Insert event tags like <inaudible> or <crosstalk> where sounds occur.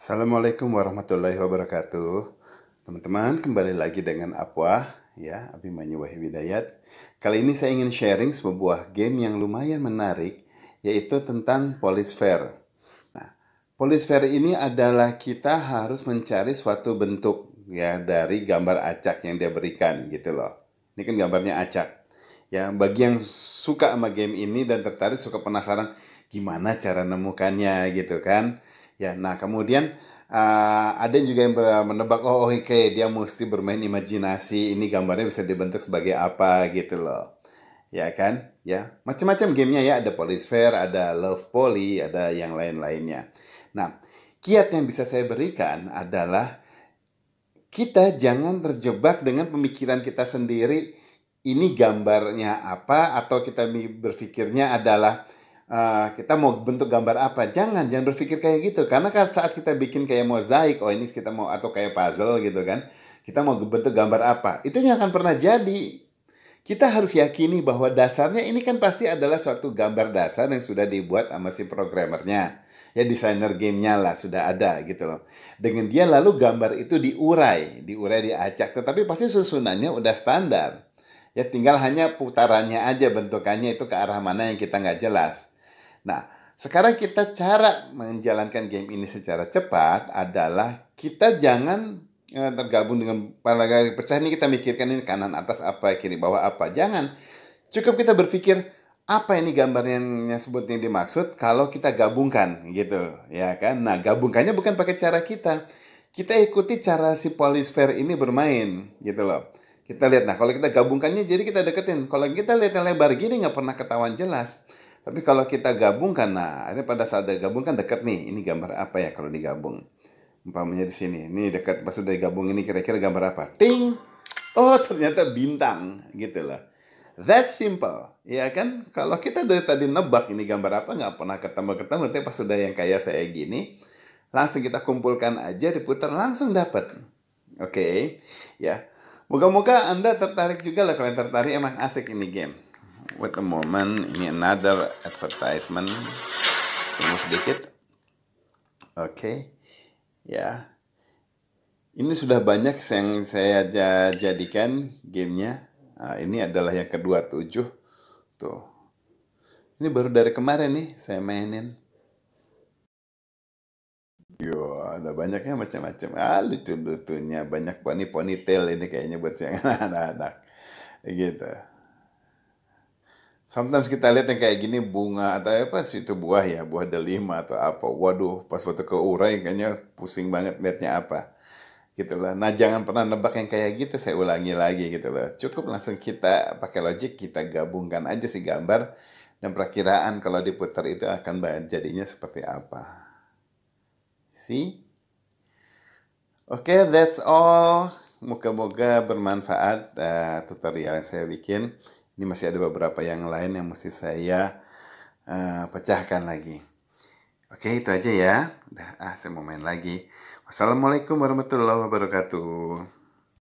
Assalamualaikum warahmatullahi wabarakatuh. Teman-teman, kembali lagi dengan Apwa, ya, Abimanyu Wahidayat. Kali ini saya ingin sharing sebuah game yang lumayan menarik, yaitu tentang polisfer. Nah, polisfer ini adalah kita harus mencari suatu bentuk ya dari gambar acak yang dia berikan gitu loh. Ini kan gambarnya acak. Ya, bagi yang suka sama game ini dan tertarik suka penasaran gimana cara nemukannya gitu kan. Ya, nah kemudian uh, ada juga yang menebak oh, oh oke okay, dia mesti bermain imajinasi ini gambarnya bisa dibentuk sebagai apa gitu loh ya kan ya macam-macam gamenya ya ada fair ada Love Poly ada yang lain-lainnya nah kiat yang bisa saya berikan adalah kita jangan terjebak dengan pemikiran kita sendiri ini gambarnya apa atau kita berpikirnya adalah uh, kita mau bentuk gambar apa jangan jangan berpikir kayak gitu karena kan saat kita bikin kayak mozaik oh ini kita mau atau kayak puzzle gitu kan kita mau bentuk gambar apa itu yang akan pernah jadi kita harus yakini bahwa dasarnya ini kan pasti adalah suatu gambar dasar yang sudah dibuat sama si programmernya ya desainer gamenya lah sudah ada gitu loh dengan dia lalu gambar itu diurai diurai diacak tetapi pasti susunannya udah standar ya tinggal hanya putarannya aja bentukannya itu ke arah mana yang kita nggak jelas Nah, sekarang kita cara menjalankan game ini secara cepat adalah kita jangan eh, tergabung dengan pelagari pecah ini kita mikirkan ini kanan atas apa, kiri bawah apa. Jangan. Cukup kita berpikir apa ini gambarnya yang sebutnya dimaksud kalau kita gabungkan gitu ya kan nah gabungkannya bukan pakai cara kita kita ikuti cara si polisfer ini bermain gitu loh kita lihat nah kalau kita gabungkannya jadi kita deketin kalau kita lihat lebar gini nggak pernah ketahuan jelas tapi kalau kita gabungkan, nah ini pada saat digabungkan dekat nih, ini gambar apa ya kalau digabung? Umpamanya di sini, ini dekat pas sudah digabung ini kira-kira gambar apa? Ting! Oh ternyata bintang gitu loh. That simple, ya kan? Kalau kita dari tadi nebak ini gambar apa nggak pernah ketemu-ketemu, tapi pas sudah yang kayak saya gini, langsung kita kumpulkan aja, diputar langsung dapat. Oke, okay? ya. Moga-moga Anda tertarik juga lah kalau yang tertarik emang asik ini game wait a moment ini another advertisement tunggu sedikit oke okay. ya ini sudah banyak yang saya jadikan gamenya nah, ini adalah yang kedua tujuh tuh ini baru dari kemarin nih saya mainin Yo, ada banyaknya macam-macam. Ah, lucu-lucunya banyak poni ponytail ini kayaknya buat siang <laughs> anak-anak. Gitu. Sometimes kita lihat yang kayak gini bunga atau apa sih itu buah ya, buah delima atau apa. Waduh, pas waktu ke urai kayaknya pusing banget lihatnya apa. Gitu lah. Nah, jangan pernah nebak yang kayak gitu, saya ulangi lagi gitu loh. Cukup langsung kita pakai logik, kita gabungkan aja sih gambar dan perkiraan kalau diputar itu akan jadinya seperti apa. See? Oke, okay, that's all. Moga-moga bermanfaat uh, tutorial yang saya bikin. Ini masih ada beberapa yang lain yang mesti saya uh, pecahkan lagi. Oke, itu aja ya. Dah ah, saya mau main lagi. Wassalamualaikum warahmatullahi wabarakatuh.